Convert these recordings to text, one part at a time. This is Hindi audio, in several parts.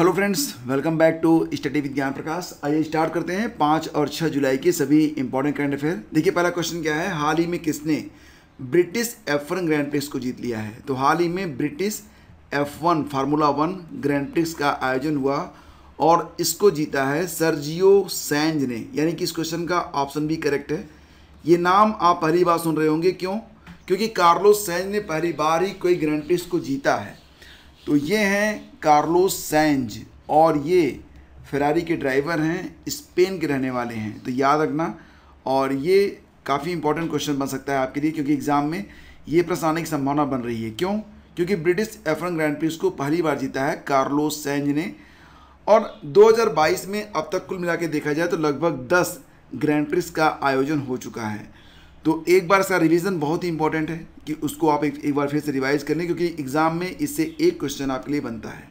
hello friends welcome back to study with Gyan Prakash आइए स्टार्ट करते हैं पाँच और छः जुलाई के सभी इंपॉर्टेंट करंट अफेयर देखिए पहला क्वेश्चन क्या है हाल ही में किसने British F one grand prix को जीत लिया है तो हाल ही में British F one formula one grand prix का आयोजन हुआ और इसको जीता है सर्जियो सैंज ने यानी कि इस क्वेश्चन का ऑप्शन भी करेक्ट है ये नाम आप पहली बार सुन रहे होंगे क्यों क्योंकि कार्लोस सैंज ने पहली बार ही कोई ग्रैंड प्रिक्स को जीता है तो ये हैं कार्लोस सैंज और ये फरारी के ड्राइवर हैं स्पेन के रहने वाले हैं तो याद रखना और ये काफ़ी इंपॉर्टेंट क्वेश्चन बन सकता है आपके लिए क्योंकि एग्ज़ाम में ये प्रश्न आने की संभावना बन रही है क्यों क्योंकि ब्रिटिश एफरन ग्रैंड प्रिक्स को पहली बार जीता है कार्लोस सैंज ने और 2022 में अब तक कुल मिला देखा जाए तो लगभग 10 ग्रैंड प्रिक्स का आयोजन हो चुका है तो एक बार इसका रिवीजन बहुत ही इंपॉर्टेंट है कि उसको आप एक, एक बार फिर से रिवाइज कर लें क्योंकि एग्ज़ाम में इससे एक क्वेश्चन आपके लिए बनता है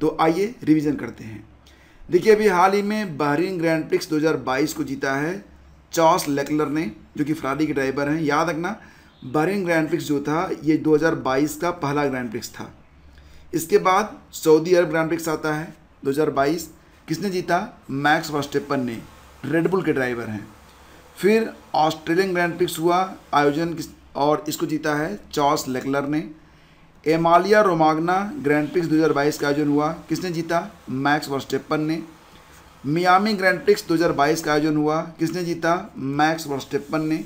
तो आइए रिवीजन करते हैं देखिए अभी हाल ही में बहरीन ग्रैंड प्रिक्स 2022 को जीता है चॉस लेकलर ने जो कि फ्राडी के ड्राइवर हैं याद रखना बहरीन ग्रैंड प्रिक्स जो था ये दो का पहला ग्रैंड प्रिक्स था इसके बाद सऊदी अरब ग्रैंड प्रिक्स आता है दो किसने जीता मैक्स वास्टेपन ने रेडबुल के ड्राइवर हैं फिर ऑस्ट्रेलियन ग्रैंड प्रिक्स हुआ आयोजन और इसको जीता है चॉस लेकलर ने एमालिया रोमागना ग्रैंड प्रिक्स 2022 का आयोजन हुआ किसने जीता मैक्स वर्स्टेपन ने मियामी ग्रैंड प्रिक्स 2022 का आयोजन हुआ किसने जीता मैक्स वर्स्टेपन ने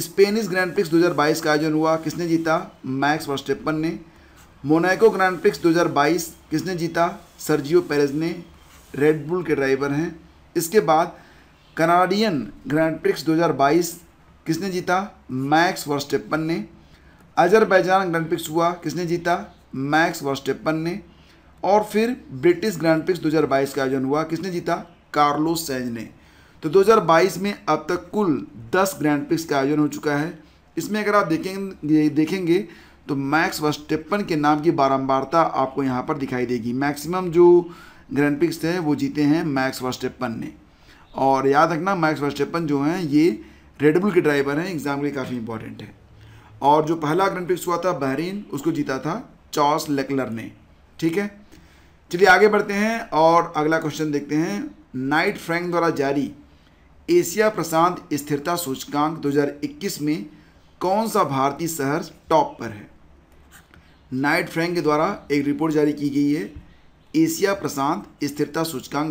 स्पेनिश ग्रैंड प्रिक्स 2022 का आयोजन हुआ किसने जीता मैक्स वर्स्टेपन ने मोनाको ग्रैंड प्रिक्स 2022 किसने जीता सर्जियो पेरेज ने रेड बुल के ड्राइवर हैं इसके बाद कनाडियन ग्रैंड प्रिक्स 2022 किसने जीता मैक्स वर्स्टेपन ने अजरबैजान ग्रैंड प्रिक्स हुआ किसने जीता मैक्स वर्स्टेपन ने और फिर ब्रिटिश ग्रैंड प्रिक्स 2022 का आयोजन हुआ किसने जीता कार्लोस सैज ने तो 2022 में अब तक कुल 10 ग्रैंड प्रिक्स का आयोजन हो चुका है इसमें अगर आप देखेंगे देखेंगे तो मैक्स वर्स्टेपन के नाम की बारम्बारता आपको यहाँ पर दिखाई देगी मैक्सिमम जो ग्रैंड प्रिक्स थे वो जीते हैं मैक्स वर्स्टेपन ने और याद रखना मैक्स वर्स्टेपन जो हैं ये रेडबुल के ड्राइवर हैं एग्ज़ाम के लिए काफ़ी इंपॉर्टेंट है और जो पहला ग्रैंड प्रिक्स हुआ था बहरीन उसको जीता था चॉस लेकलर ने ठीक है चलिए आगे बढ़ते हैं और अगला क्वेश्चन देखते हैं नाइट फ्रैंक द्वारा जारी एशिया प्रशांत स्थिरता सूचकांक 2021 में कौन सा भारतीय शहर टॉप पर है नाइट फ्रैंक के द्वारा एक रिपोर्ट जारी की गई है एशिया प्रशांत स्थिरता सूचकांक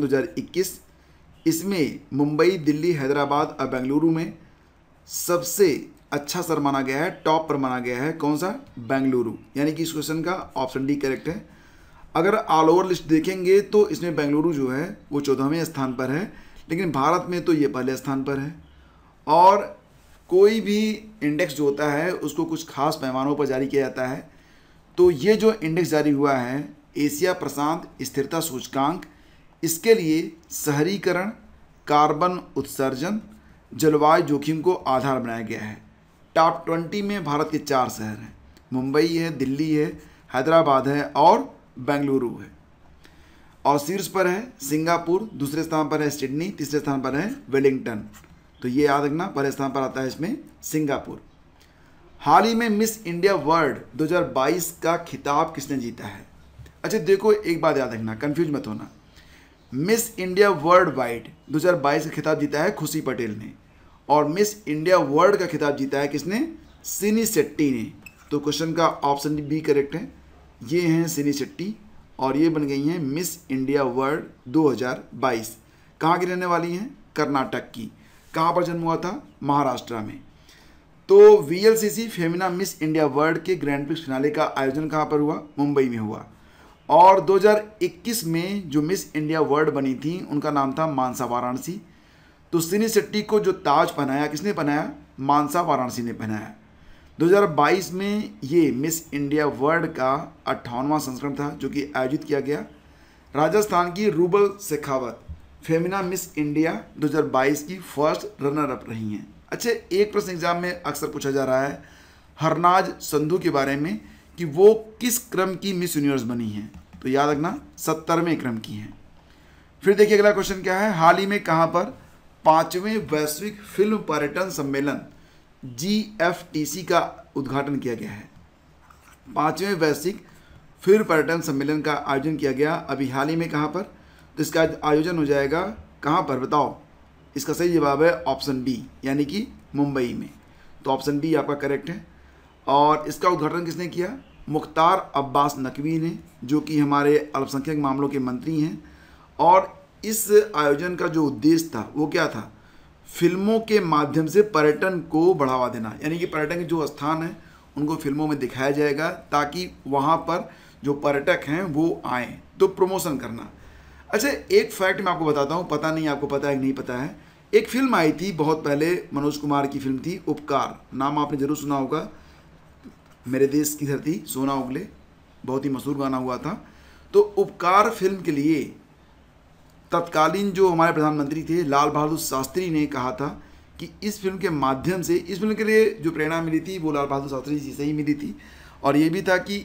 इसमें मुंबई दिल्ली हैदराबाद और बेंगलुरु में सबसे अच्छा सर माना गया है टॉप पर माना गया है कौन सा बेंगलुरु यानी कि इस क्वेश्चन का ऑप्शन डी करेक्ट है अगर ऑल ओवर लिस्ट देखेंगे तो इसमें बेंगलुरु जो है वो चौदहवें स्थान पर है लेकिन भारत में तो ये पहले स्थान पर है और कोई भी इंडेक्स जो होता है उसको कुछ खास पैमानों पर जारी किया जाता है तो ये जो इंडेक्स जारी हुआ है एशिया प्रशांत स्थिरता सूचकांक इसके लिए शहरीकरण कार्बन उत्सर्जन जलवायु जोखिम को आधार बनाया गया है टॉप ट्वेंटी में भारत के चार शहर हैं मुंबई है दिल्ली है हैदराबाद है और बेंगलुरु है और शीर्ष पर है सिंगापुर दूसरे स्थान पर है सिडनी तीसरे स्थान पर है वेलिंगटन तो ये याद रखना पहले स्थान पर आता है इसमें सिंगापुर हाल ही में मिस इंडिया वर्ल्ड 2022 का खिताब किसने जीता है अच्छा देखो एक बात याद रखना कन्फ्यूज मत होना मिस इंडिया वर्ल्ड वाइड 2022 का खिताब जीता है खुशी पटेल ने और मिस इंडिया वर्ल्ड का खिताब जीता है किसने सिनी शेट्टी ने तो क्वेश्चन का ऑप्शन बी करेक्ट है ये हैं सिनी शेट्टी और ये बन गई हैं मिस इंडिया वर्ल्ड 2022 कहाँ की रहने वाली हैं कर्नाटक की कहाँ पर जन्म हुआ था महाराष्ट्र में तो V L C C Femina miss India world के ग्रैंड प्रिक्स फिनाले का आयोजन कहाँ पर हुआ मुंबई में हुआ और 2021 में जो मिस इंडिया वर्ल्ड बनी थी उनका नाम था मानसा वाराणसी तो सिनी शेट्टी को जो ताज पहनाया किसने पहनाया मानसा वाराणसी ने पहनाया 2022 में ये मिस इंडिया वर्ल्ड का अट्ठावनवा संस्करण था जो कि आयोजित किया गया राजस्थान की रूबल शेखावत फेमिना मिस इंडिया 2022 की फर्स्ट रनर अप रही हैं अच्छा एक प्रश्न एग्जाम में अक्सर पूछा जा रहा है हरनाज संधू के बारे में कि वो किस क्रम की मिस यूनिवर्स बनी हैं तो याद रखना सत्तरवें क्रम की हैं फिर देखिए अगला क्वेश्चन क्या है हाल ही में कहाँ पर पाँचवें वैश्विक फिल्म पर्यटन सम्मेलन जी एफ टी सी का उद्घाटन किया गया है पाँचवें वैश्विक फिल्म पर्यटन सम्मेलन का आयोजन किया गया अभी हाल ही में कहाँ पर तो इसका आयोजन हो जाएगा कहाँ पर बताओ इसका सही जवाब है ऑप्शन बी यानी कि मुंबई में तो ऑप्शन बी आपका करेक्ट है और इसका उद्घाटन किसने किया मुख्तार अब्बास नकवी ने जो कि हमारे अल्पसंख्यक मामलों के मंत्री हैं और इस आयोजन का जो उद्देश्य था वो क्या था फिल्मों के माध्यम से पर्यटन को बढ़ावा देना यानी कि पर्यटन के जो स्थान हैं उनको फिल्मों में दिखाया जाएगा ताकि वहाँ पर जो पर्यटक हैं वो आएँ तो प्रमोशन करना अच्छा एक फैक्ट मैं आपको बताता हूँ पता नहीं आपको पता है कि नहीं पता है एक फिल्म आई थी बहुत पहले मनोज कुमार की फिल्म थी उपकार नाम आपने ज़रूर सुना होगा मेरे देश की धरती सोना उगले बहुत ही मशहूर गाना हुआ था तो उपकार फिल्म के लिए तत्कालीन जो हमारे प्रधानमंत्री थे लाल बहादुर शास्त्री ने कहा था कि इस फिल्म के माध्यम से इस फिल्म के लिए जो प्रेरणा मिली थी वो लाल बहादुर शास्त्री जी से ही मिली थी और ये भी था कि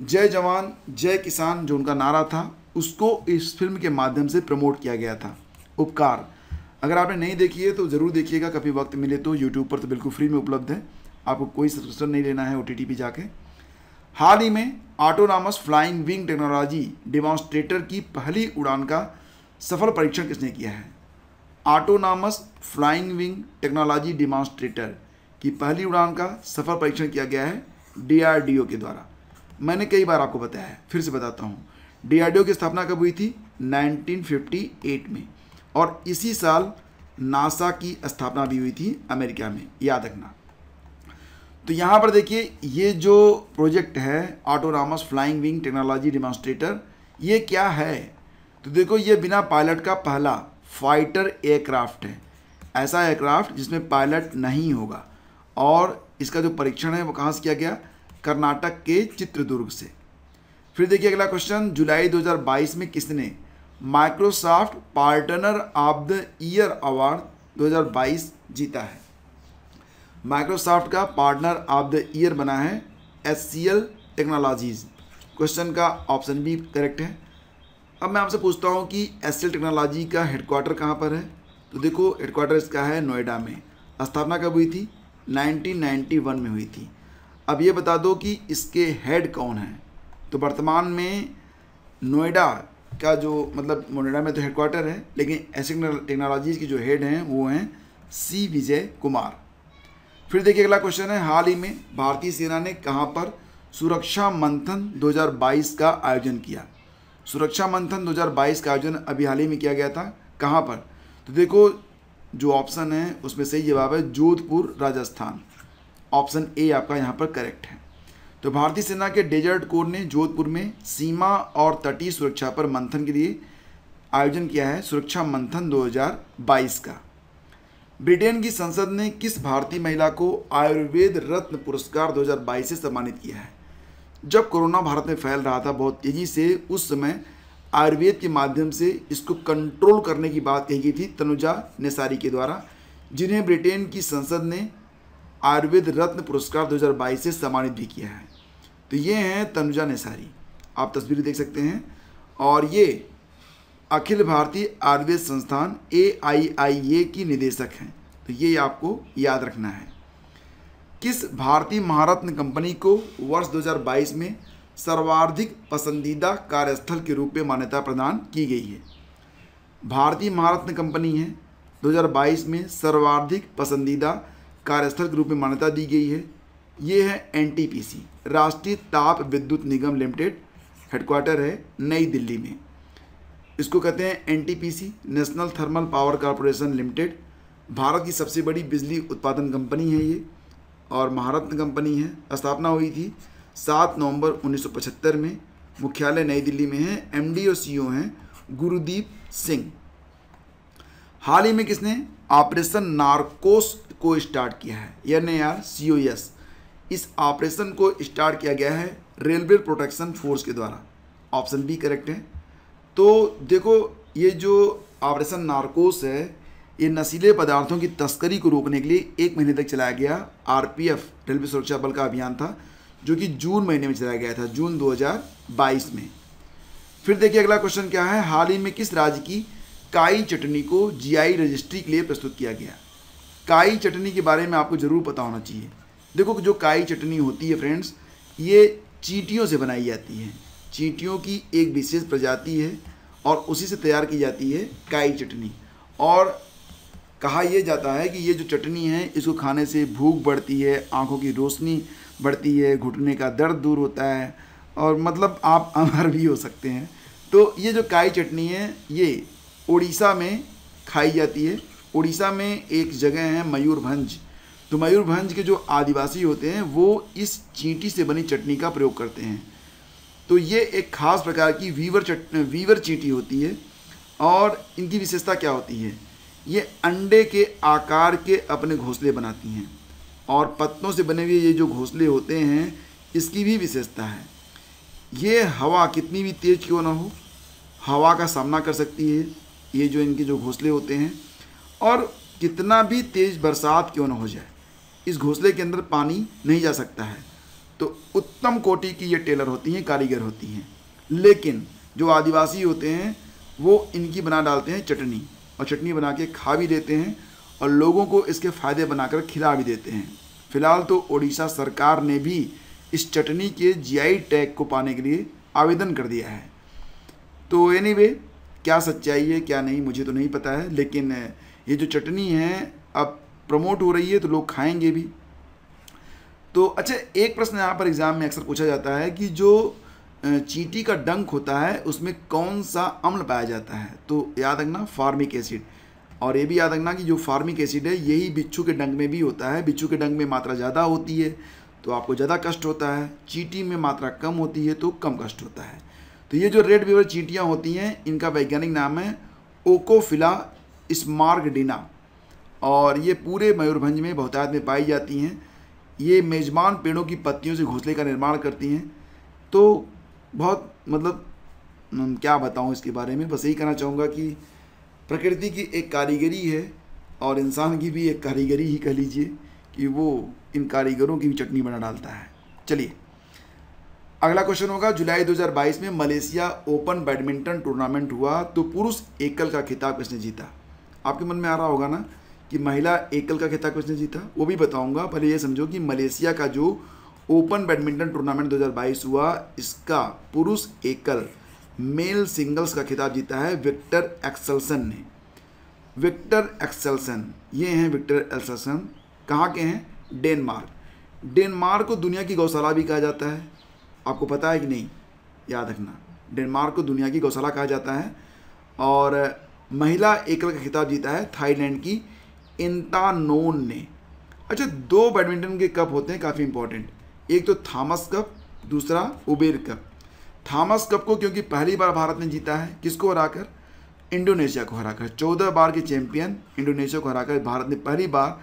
जय जवान जय किसान जो उनका नारा था उसको इस फिल्म के माध्यम से प्रमोट किया गया था उपकार अगर आपने नहीं देखी है तो ज़रूर देखिएगा कभी वक्त मिले तो यूट्यूब पर तो बिल्कुल फ्री में उपलब्ध है आपको कोई सब्सक्रिप्शन नहीं लेना है ओ टी पे जाके हाल ही में autonomous flying wing technology demonstrator की पहली उड़ान का सफल परीक्षण किसने किया है autonomous flying wing technology demonstrator की पहली उड़ान का सफल परीक्षण किया गया है डीआरडीओ के द्वारा मैंने कई बार आपको बताया है फिर से बताता हूँ डीआरडीओ की स्थापना कब हुई थी 1958 में और इसी साल नासा की स्थापना भी हुई थी अमेरिका में याद रखना तो यहाँ पर देखिए ये जो प्रोजेक्ट है autonomous flying wing technology demonstrator ये क्या है तो देखो ये बिना पायलट का पहला फाइटर एयरक्राफ्ट है ऐसा एयरक्राफ्ट जिसमें पायलट नहीं होगा और इसका जो परीक्षण है वो कहाँ से किया गया कर्नाटक के चित्रदुर्ग से फिर देखिए अगला क्वेश्चन जुलाई 2022 में किसने Microsoft partner of the year award 2022 जीता है माइक्रोसॉफ्ट का पार्टनर ऑफ द ईयर बना है S C L technologies question का ऑप्शन भी करेक्ट है अब मैं आपसे पूछता हूँ कि एस सी एल टेक्नोलॉजी का हेडक्वार्टर कहाँ पर है तो देखो हेडक्वार्टर इसका है नोएडा में स्थापना कब हुई थी 1991 में हुई थी अब ये बता दो कि इसके हेड कौन हैं तो वर्तमान में नोएडा का जो मतलब नोएडा में तो हेडक्वार्टर है लेकिन ऐसी टेक्नोलॉजीज़ की जो हेड हैं वो हैं सी विजय कुमार फिर देखिए अगला क्वेश्चन है हाल ही में भारतीय सेना ने कहाँ पर सुरक्षा मंथन 2022 का आयोजन किया सुरक्षा मंथन 2022 का आयोजन अभी हाल ही में किया गया था कहाँ पर तो देखो जो ऑप्शन है उसमें सही जवाब है जोधपुर राजस्थान ऑप्शन ए आपका यहाँ पर करेक्ट है तो भारतीय सेना के डेजर्ट कोर ने जोधपुर में सीमा और तटीय सुरक्षा पर मंथन के लिए आयोजन किया है सुरक्षा मंथन 2022 का ब्रिटेन की संसद ने किस भारतीय महिला को आयुर्वेद रत्न पुरस्कार 2022 से सम्मानित किया है जब कोरोना भारत में फैल रहा था बहुत तेज़ी से उस समय आयुर्वेद के माध्यम से इसको कंट्रोल करने की बात कही गई थी तनुजा नेसारी के द्वारा जिन्हें ब्रिटेन की संसद ने आयुर्वेद रत्न पुरस्कार 2022 से सम्मानित भी किया है तो ये हैं तनुजा नेसारी आप तस्वीरें देख सकते हैं और ये अखिल भारतीय आयुर्वेद संस्थान ए की निदेशक हैं तो ये आपको याद रखना है किस भारतीय महारत्न कंपनी को वर्ष 2022 में सर्वाधिक पसंदीदा कार्यस्थल के रूप में मान्यता प्रदान की गई है भारतीय महारत्न कंपनी है 2022 में सर्वाधिक पसंदीदा कार्यस्थल के रूप में मान्यता दी गई है ये है एनटीपीसी राष्ट्रीय ताप विद्युत निगम लिमिटेड हेडक्वार्टर है नई दिल्ली में इसको कहते हैं NTPC national thermal power corporation limited Bharat की सबसे बड़ी बिजली उत्पादन कंपनी है ये और महारत्न कंपनी है स्थापना हुई थी सात नवंबर 1975 में मुख्यालय नई दिल्ली में है एमडी और सीईओ e हैं गुरुदीप सिंह हाल ही में किसने ऑपरेशन नार्कोस को स्टार्ट किया है N A R C O S इस ऑपरेशन को स्टार्ट किया गया है रेलवे प्रोटेक्शन फोर्स के द्वारा ऑप्शन बी करेक्ट है तो देखो ये जो ऑपरेशन नार्कोस है ये नशीले पदार्थों की तस्करी को रोकने के लिए एक महीने तक चलाया गया आरपीएफ रेलवे सुरक्षा बल का अभियान था जो कि जून महीने में चलाया गया था जून 2022 में फिर देखिए अगला क्वेश्चन क्या है हाल ही में किस राज्य की काई चटनी को जीआई रजिस्ट्री के लिए प्रस्तुत किया गया काई चटनी के बारे में आपको ज़रूर पता होना चाहिए देखो जो काई चटनी होती है फ्रेंड्स ये चीटियों से बनाई जाती है चीटियों की एक विशेष प्रजाति है और उसी से तैयार की जाती है काई चटनी और कहा यह जाता है कि ये जो चटनी है इसको खाने से भूख बढ़ती है आँखों की रोशनी बढ़ती है घुटने का दर्द दूर होता है और मतलब आप अमर भी हो सकते हैं तो ये जो काई चटनी है ये उड़ीसा में खाई जाती है उड़ीसा में एक जगह है मयूरभंज तो मयूरभंज के जो आदिवासी होते हैं वो इस चींटी से बनी चटनी का प्रयोग करते हैं तो ये एक ख़ास प्रकार की वीवर चट वीवर चींटी होती है और इनकी विशेषता क्या होती है ये अंडे के आकार के अपने घोंसले बनाती हैं और पत्तों से बने हुए ये जो घोंसले होते हैं इसकी भी विशेषता है ये हवा कितनी भी तेज़ क्यों ना हो हवा का सामना कर सकती है ये जो इनके जो घोंसले होते हैं और कितना भी तेज़ बरसात क्यों ना हो जाए इस घोंसले के अंदर पानी नहीं जा सकता है तो उत्तम कोटि की ये टेलर होती हैं कारीगर होती हैं लेकिन जो आदिवासी होते हैं वो इनकी बना डालते हैं चटनी और चटनी बना के खा भी देते हैं और लोगों को इसके फ़ायदे बनाकर खिला भी देते हैं फिलहाल तो ओडिशा सरकार ने भी इस चटनी के जीआई टैग को पाने के लिए आवेदन कर दिया है तो एनी anyway, क्या सच्चाई है क्या नहीं मुझे तो नहीं पता है लेकिन ये जो चटनी है अब प्रमोट हो रही है तो लोग खाएंगे भी तो अच्छा एक प्रश्न यहाँ पर एग्ज़ाम में अक्सर पूछा जाता है कि जो चींटी का डंक होता है उसमें कौन सा अम्ल पाया जाता है तो याद रखना फार्मिक एसिड और ये भी याद रखना कि जो फार्मिक एसिड है यही बिच्छू के डंक में भी होता है बिच्छू के डंक में मात्रा ज़्यादा होती है तो आपको ज़्यादा कष्ट होता है चींटी में मात्रा कम होती है तो कम कष्ट होता है तो ये जो रेड वीवर चींटियाँ होती हैं इनका वैज्ञानिक नाम है ओकोफिला स्मार्गडिना और ये पूरे मयूरभंज में बहुतायत में पाई जाती हैं ये मेजबान पेड़ों की पत्तियों से घोंसले का निर्माण करती हैं तो बहुत मतलब क्या बताऊँ इसके बारे में बस यही कहना चाहूँगा कि प्रकृति की एक कारीगरी है और इंसान की भी एक कारीगरी ही कह लीजिए कि वो इन कारीगरों की भी चटनी बना डालता है चलिए अगला क्वेश्चन होगा जुलाई 2022 में मलेशिया ओपन बैडमिंटन टूर्नामेंट हुआ तो पुरुष एकल का खिताब किसने जीता आपके मन में आ रहा होगा ना कि महिला एकल का खिताब किसने जीता वो भी बताऊंगा भले ये समझो कि मलेशिया का जो ओपन बैडमिंटन टूर्नामेंट 2022 हुआ इसका पुरुष एकल मेल सिंगल्स का खिताब जीता है विक्टर एक्सलसन ने विक्टर एक्सलसन ये हैं विक्टर एक्सलसन कहाँ के हैं डेनमार्क डेनमार्क को दुनिया की गौशाला भी कहा जाता है आपको पता है कि नहीं याद रखना डेनमार्क को दुनिया की गौशाला कहा जाता है और महिला एकल का खिताब जीता है थाईलैंड की इंतानोन ने अच्छा दो बैडमिंटन के कप होते हैं काफ़ी इंपॉर्टेंट एक तो थामस कप दूसरा उबेर कप थामस कप को क्योंकि पहली बार भारत ने जीता है किसको हराकर इंडोनेशिया को हराकर चौदह बार के चैंपियन इंडोनेशिया को हराकर भारत ने पहली बार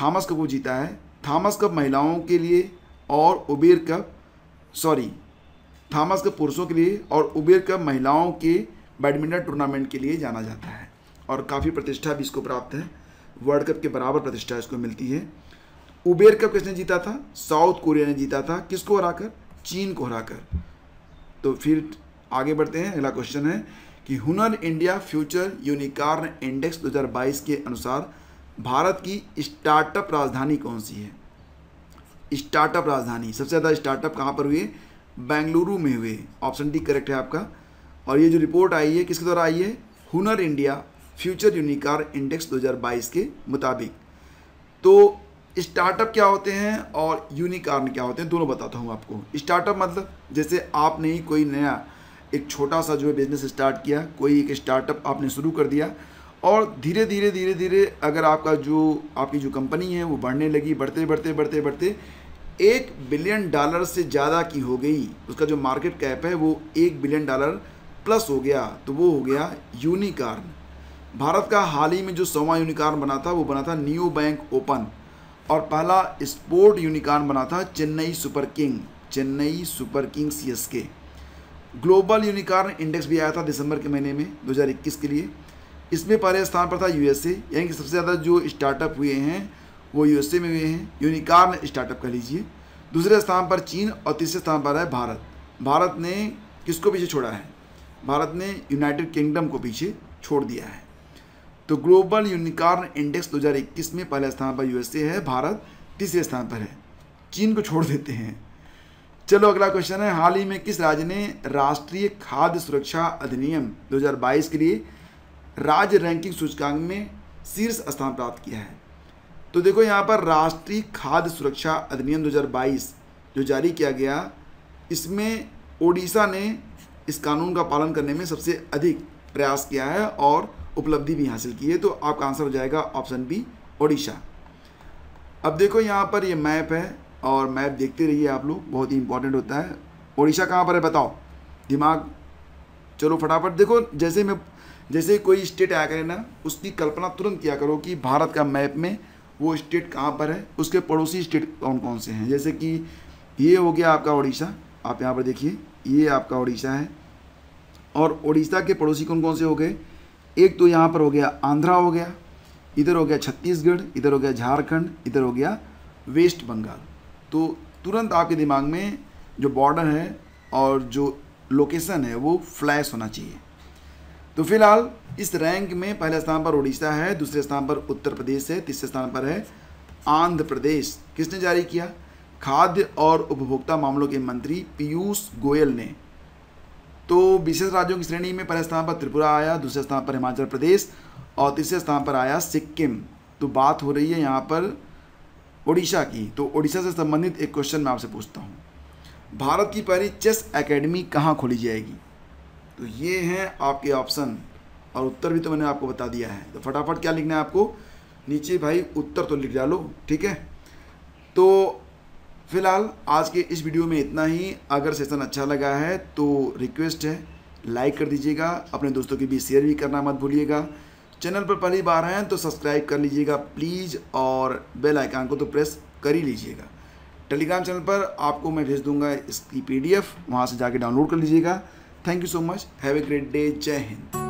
थामस कप को जीता है थामस कप महिलाओं के लिए और Uber cup sorry Thomas cup पुरुषों के लिए और उबेर कप महिलाओं के बैडमिंटन टूर्नामेंट के लिए जाना जाता है और काफ़ी प्रतिष्ठा भी इसको प्राप्त है वर्ल्ड कप के बराबर प्रतिष्ठा इसको मिलती है उबेर कप किसने जीता था साउथ कोरिया ने जीता था किसको हराकर चीन को हराकर तो फिर आगे बढ़ते हैं अगला क्वेश्चन है कि हुनर इंडिया फ्यूचर यूनिकॉर्न इंडेक्स 2022 के अनुसार भारत की स्टार्टअप राजधानी कौन सी है स्टार्टअप राजधानी सबसे ज़्यादा स्टार्टअप कहाँ पर हुए बेंगलुरु में हुए ऑप्शन डी करेक्ट है आपका और ये जो रिपोर्ट आई है किसके द्वारा आई है हुनर इंडिया फ्यूचर यूनिकार इंडेक्स 2022 के मुताबिक तो स्टार्टअप क्या होते हैं और यूनिकार्न क्या होते हैं दोनों बताता हूँ आपको स्टार्टअप मतलब जैसे आपने ही कोई नया एक छोटा सा जो है बिज़नेस स्टार्ट किया कोई एक स्टार्टअप आपने शुरू कर दिया और धीरे धीरे धीरे धीरे अगर आपका जो आपकी जो कंपनी है वो बढ़ने लगी बढ़ते बढ़ते बढ़ते बढ़ते एक बिलियन डॉलर से ज़्यादा की हो गई उसका जो मार्केट कैप है वो एक बिलियन डॉलर प्लस हो गया तो वो हो गया यूनिकार्न भारत का हाल ही में जो सवा यूनिकार्न बना था वो बना था न्यू बैंक ओपन और पहला स्पोर्ट यूनिकॉर्न बना था Chennai super king Chennai super king C S K global unicorn index भी आया था दिसंबर के महीने में 2021 के लिए इसमें पहले स्थान पर था यूएसए यानी कि सबसे ज़्यादा जो स्टार्टअप हुए हैं वो यूएसए में हुए हैं यूनिकॉर्न स्टार्टअप कह लीजिए दूसरे स्थान पर चीन और तीसरे स्थान पर है भारत भारत ने किसको पीछे छोड़ा है भारत ने यूनाइटेड किंगडम को पीछे छोड़ दिया है तो ग्लोबल यूनिकॉर्न इंडेक्स 2021 में पहले स्थान पर यूएसए है भारत तीसरे स्थान पर है चीन को छोड़ देते हैं चलो अगला क्वेश्चन है हाल ही में किस राज्य ने राष्ट्रीय खाद्य सुरक्षा अधिनियम 2022 के लिए राज्य रैंकिंग सूचकांक में शीर्ष स्थान प्राप्त किया है तो देखो यहाँ पर राष्ट्रीय खाद्य सुरक्षा अधिनियम 2022 जो जारी किया गया इसमें ओडिशा ने इस कानून का पालन करने में सबसे अधिक प्रयास किया है और उपलब्धि भी हासिल की है तो आपका आंसर हो जाएगा ऑप्शन बी ओडिशा अब देखो यहाँ पर ये मैप है और मैप देखते रहिए आप लोग बहुत ही इंपॉर्टेंट होता है ओडिशा कहाँ पर है बताओ दिमाग चलो फटाफट देखो जैसे मैं जैसे कोई स्टेट आया करें ना उसकी कल्पना तुरंत किया करो कि भारत का मैप में वो स्टेट कहाँ पर है उसके पड़ोसी स्टेट कौन कौन से हैं जैसे कि ये हो गया आपका उड़ीसा आप यहाँ पर देखिए ये आपका उड़ीसा है और उड़ीसा के पड़ोसी कौन कौन से हो गए एक तो यहाँ पर हो गया आंध्रा हो गया इधर हो गया छत्तीसगढ़ इधर हो गया झारखंड इधर हो गया वेस्ट बंगाल तो तुरंत आपके दिमाग में जो बॉर्डर है और जो लोकेशन है वो फ्लैश होना चाहिए तो फिलहाल इस रैंक में पहले स्थान पर उड़ीसा है दूसरे स्थान पर उत्तर प्रदेश है तीसरे स्थान पर है आंध्र प्रदेश किसने जारी किया खाद्य और उपभोक्ता मामलों के मंत्री पीयूष गोयल ने तो विशेष राज्यों की श्रेणी में पहले स्थान पर त्रिपुरा आया दूसरे स्थान पर हिमाचल प्रदेश और तीसरे स्थान पर आया सिक्किम तो बात हो रही है यहाँ पर ओडिशा की तो ओडिशा से संबंधित एक क्वेश्चन मैं आपसे पूछता हूँ भारत की पहली चेस एकेडमी कहाँ खोली जाएगी तो ये हैं आपके ऑप्शन और उत्तर भी तो मैंने आपको बता दिया है तो फटाफट क्या लिखना है आपको नीचे भाई उत्तर तो लिख डालो ठीक है तो फिलहाल आज के इस वीडियो में इतना ही अगर सेशन अच्छा लगा है तो रिक्वेस्ट है लाइक कर दीजिएगा अपने दोस्तों के बीच शेयर भी करना मत भूलिएगा चैनल पर पहली बार हैं तो सब्सक्राइब कर लीजिएगा प्लीज़ और बेल आइकान को तो प्रेस कर ही लीजिएगा टेलीग्राम चैनल पर आपको मैं भेज दूंगा इसकी पीडीएफ वहाँ से जाके डाउनलोड कर लीजिएगा thank you so much have a great day जय हिंद